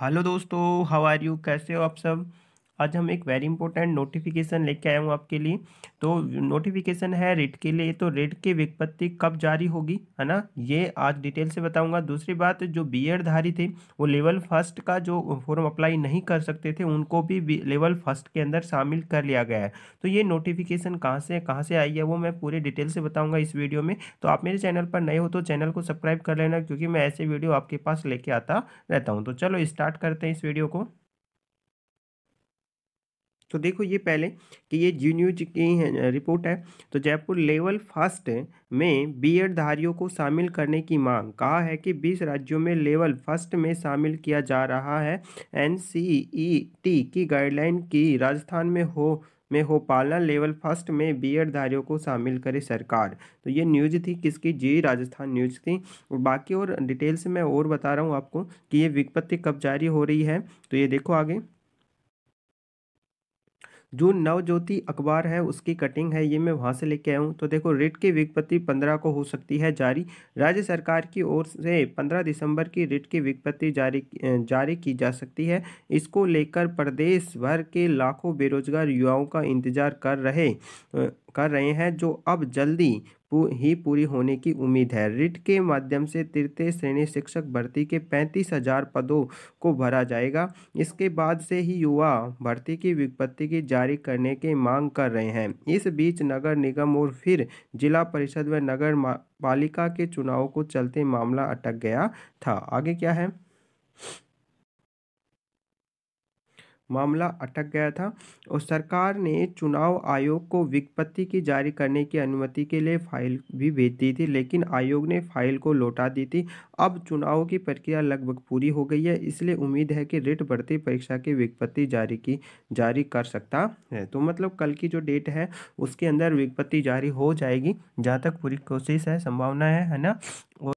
hello दोस्तों how are you कैसे हो आप सब आज हम एक वेरी इंपॉर्टेंट नोटिफिकेशन लेके आया हूँ आपके लिए तो नोटिफिकेशन है रेट के लिए तो रेट की विज्ञप्ति कब जारी होगी है ना ये आज डिटेल से बताऊंगा दूसरी बात जो बी धारी थे वो लेवल फर्स्ट का जो फॉर्म अप्लाई नहीं कर सकते थे उनको भी लेवल फर्स्ट के अंदर शामिल कर लिया गया है तो ये नोटिफिकेशन कहाँ से कहाँ से आई है वो मैं पूरे डिटेल से बताऊँगा इस वीडियो में तो आप मेरे चैनल पर नए हो तो चैनल को सब्सक्राइब कर लेना क्योंकि मैं ऐसे वीडियो आपके पास लेके आता रहता हूँ तो चलो स्टार्ट करते हैं इस वीडियो को तो देखो ये पहले कि ये जी न्यूज की रिपोर्ट है तो जयपुर लेवल फर्स्ट में बीएड धारियों को शामिल करने की मांग कहा है कि 20 राज्यों में लेवल फर्स्ट में शामिल किया जा रहा है एन की गाइडलाइन की राजस्थान में हो में हो पालना लेवल फर्स्ट में एड धारियों को शामिल करे सरकार तो ये न्यूज थी किसकी जी राजस्थान न्यूज थी और बाकी और डिटेल्स मैं और बता रहा हूँ आपको कि ये विज्ञप्ति कब जारी हो रही है तो ये देखो आगे जो नवज्योति अखबार है उसकी कटिंग है ये मैं वहाँ से लेके आया हूँ तो देखो रिट की विज्ञप्ति पंद्रह को हो सकती है जारी राज्य सरकार की ओर से पंद्रह दिसंबर की रिट की विज्ञप्ति जारी जारी की जा सकती है इसको लेकर प्रदेश भर के लाखों बेरोजगार युवाओं का इंतजार कर रहे कर रहे हैं जो अब जल्दी ही पूरी होने की उम्मीद है रिट के माध्यम से तृतीय श्रेणी शिक्षक भर्ती के पैंतीस हजार पदों को भरा जाएगा इसके बाद से ही युवा भर्ती की विज्ञप्ति की जारी करने की मांग कर रहे हैं इस बीच नगर निगम और फिर जिला परिषद व नगर पालिका के चुनाव को चलते मामला अटक गया था आगे क्या है मामला अटक गया था और सरकार ने चुनाव आयोग को विज्ञप्ति की जारी करने की अनुमति के लिए फाइल भी भेज दी थी लेकिन आयोग ने फाइल को लौटा दी थी अब चुनाव की प्रक्रिया लगभग पूरी हो गई है इसलिए उम्मीद है कि रिट भर्ती परीक्षा की विज्ञप्ति जारी की जारी कर सकता है तो मतलब कल की जो डेट है उसके अंदर विज्ञप्ति जारी हो जाएगी जहाँ तक पूरी कोशिश है संभावना है है ना